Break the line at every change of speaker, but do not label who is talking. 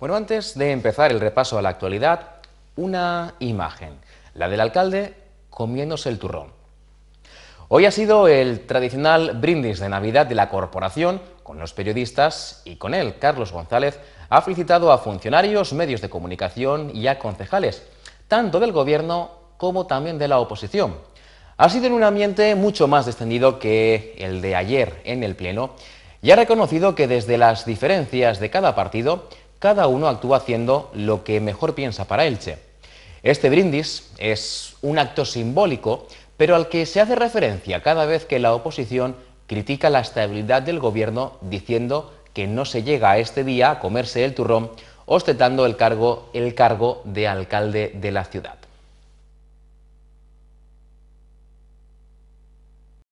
Bueno, antes de empezar el repaso a la actualidad, una imagen, la del alcalde comiéndose el turrón. Hoy ha sido el tradicional brindis de Navidad de la corporación con los periodistas y con él, Carlos González, ha felicitado a funcionarios, medios de comunicación y a concejales, tanto del gobierno como también de la oposición. Ha sido en un ambiente mucho más descendido que el de ayer en el Pleno y ha reconocido que desde las diferencias de cada partido cada uno actúa haciendo lo que mejor piensa para Elche. Este brindis es un acto simbólico, pero al que se hace referencia cada vez que la oposición critica la estabilidad del gobierno diciendo que no se llega a este día a comerse el turrón ostentando el cargo, el cargo de alcalde de la ciudad.